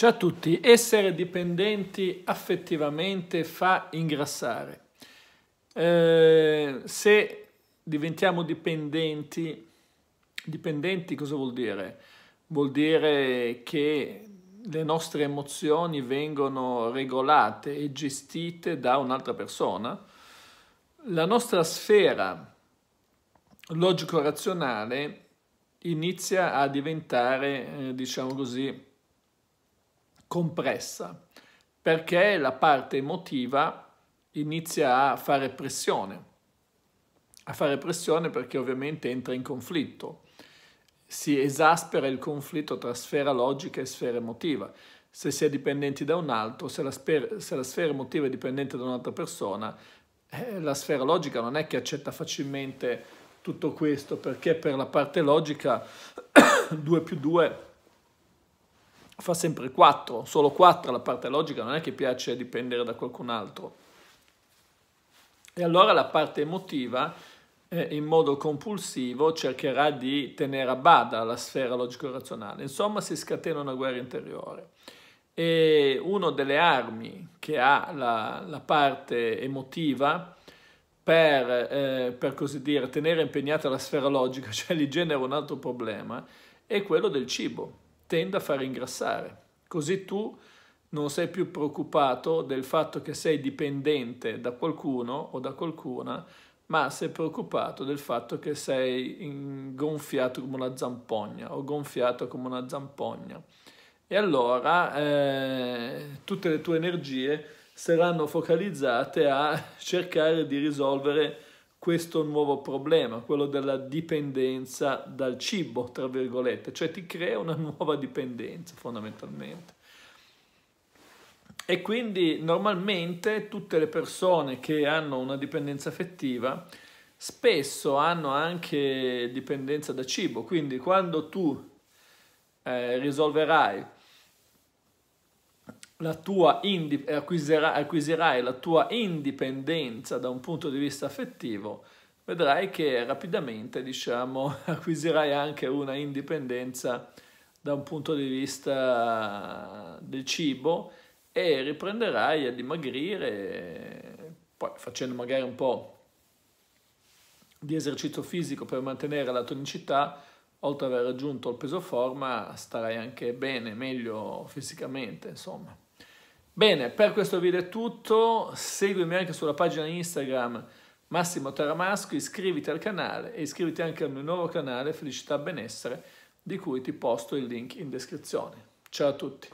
Ciao a tutti, essere dipendenti affettivamente fa ingrassare. Eh, se diventiamo dipendenti, dipendenti cosa vuol dire? Vuol dire che le nostre emozioni vengono regolate e gestite da un'altra persona. La nostra sfera logico-razionale inizia a diventare, eh, diciamo così, compressa perché la parte emotiva inizia a fare pressione, a fare pressione perché ovviamente entra in conflitto, si esaspera il conflitto tra sfera logica e sfera emotiva. Se si è dipendenti da un altro, se la, se la sfera emotiva è dipendente da un'altra persona, eh, la sfera logica non è che accetta facilmente tutto questo, perché per la parte logica 2 più 2 fa sempre 4, solo 4 la parte logica, non è che piace dipendere da qualcun altro. E allora la parte emotiva eh, in modo compulsivo cercherà di tenere a bada la sfera logico-razionale. Insomma si scatena una guerra interiore. E una delle armi che ha la, la parte emotiva per, eh, per così dire, tenere impegnata la sfera logica, cioè gli genera un altro problema, è quello del cibo tende a far ingrassare. Così tu non sei più preoccupato del fatto che sei dipendente da qualcuno o da qualcuna, ma sei preoccupato del fatto che sei gonfiato come una zampogna o gonfiato come una zampogna. E allora eh, tutte le tue energie saranno focalizzate a cercare di risolvere questo nuovo problema, quello della dipendenza dal cibo, tra virgolette, cioè ti crea una nuova dipendenza fondamentalmente. E quindi normalmente tutte le persone che hanno una dipendenza affettiva spesso hanno anche dipendenza da cibo, quindi quando tu eh, risolverai la tua acquisirai, acquisirai la tua indipendenza da un punto di vista affettivo, vedrai che rapidamente, diciamo, acquisirai anche una indipendenza da un punto di vista del cibo e riprenderai a dimagrire, poi facendo magari un po' di esercizio fisico per mantenere la tonicità, oltre ad aver raggiunto il peso forma, starai anche bene, meglio fisicamente, insomma. Bene, per questo video è tutto, seguimi anche sulla pagina Instagram Massimo Taramasco, iscriviti al canale e iscriviti anche al mio nuovo canale Felicità Benessere, di cui ti posto il link in descrizione. Ciao a tutti!